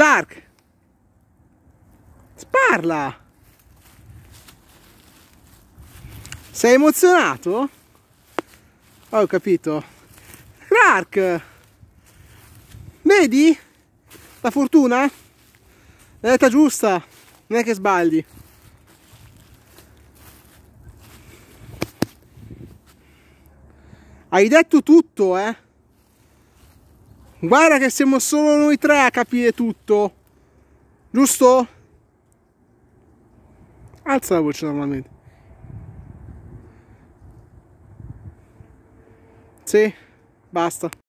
Clark! Sparla! Sei emozionato? Oh, ho capito. Clark! Vedi? La fortuna? La detta giusta, non è che sbagli. Hai detto tutto, eh? Guarda che siamo solo noi tre a capire tutto. Giusto? Alza la voce normalmente. Sì, basta.